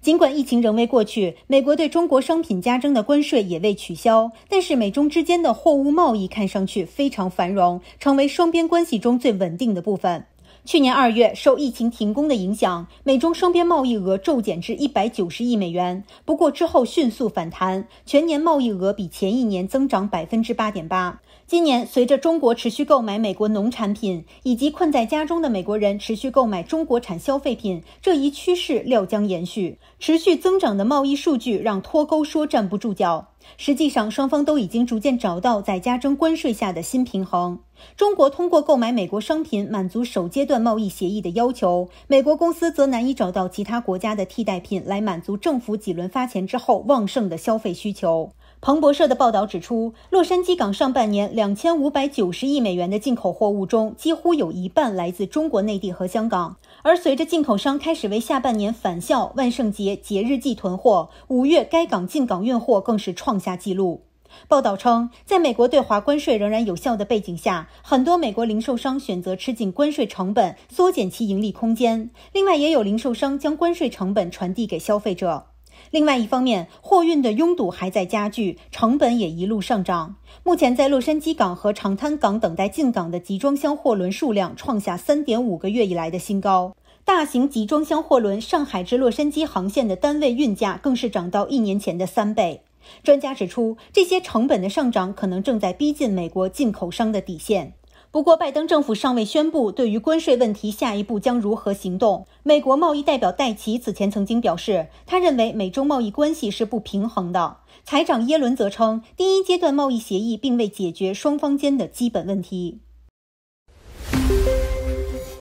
尽管疫情仍未过去，美国对中国商品加征的关税也未取消，但是美中之间的货物贸易看上去非常繁荣，成为双边关系中最稳定的部分。去年二月，受疫情停工的影响，美中双边贸易额骤减至一百九十亿美元。不过之后迅速反弹，全年贸易额比前一年增长百分之八点八。今年，随着中国持续购买美国农产品，以及困在家中的美国人持续购买中国产消费品，这一趋势料将延续。持续增长的贸易数据让脱钩说站不住脚。实际上，双方都已经逐渐找到在加征关税下的新平衡。中国通过购买美国商品满足首阶段贸易协议的要求，美国公司则难以找到其他国家的替代品来满足政府几轮发钱之后旺盛的消费需求。彭博社的报道指出，洛杉矶港上半年两千五百九十亿美元的进口货物中，几乎有一半来自中国内地和香港。而随着进口商开始为下半年返校、万圣节节日季囤货，五月该港进港运货更是创下纪录。报道称，在美国对华关税仍然有效的背景下，很多美国零售商选择吃进关税成本，缩减其盈利空间。另外，也有零售商将关税成本传递给消费者。另外一方面，货运的拥堵还在加剧，成本也一路上涨。目前，在洛杉矶港和长滩港等待进港的集装箱货轮数量创下三点五个月以来的新高。大型集装箱货轮上海至洛杉矶航线的单位运价更是涨到一年前的三倍。专家指出，这些成本的上涨可能正在逼近美国进口商的底线。不过，拜登政府尚未宣布对于关税问题下一步将如何行动。美国贸易代表戴奇此前曾经表示，他认为美中贸易关系是不平衡的。财长耶伦则称，第一阶段贸易协议并未解决双方间的基本问题。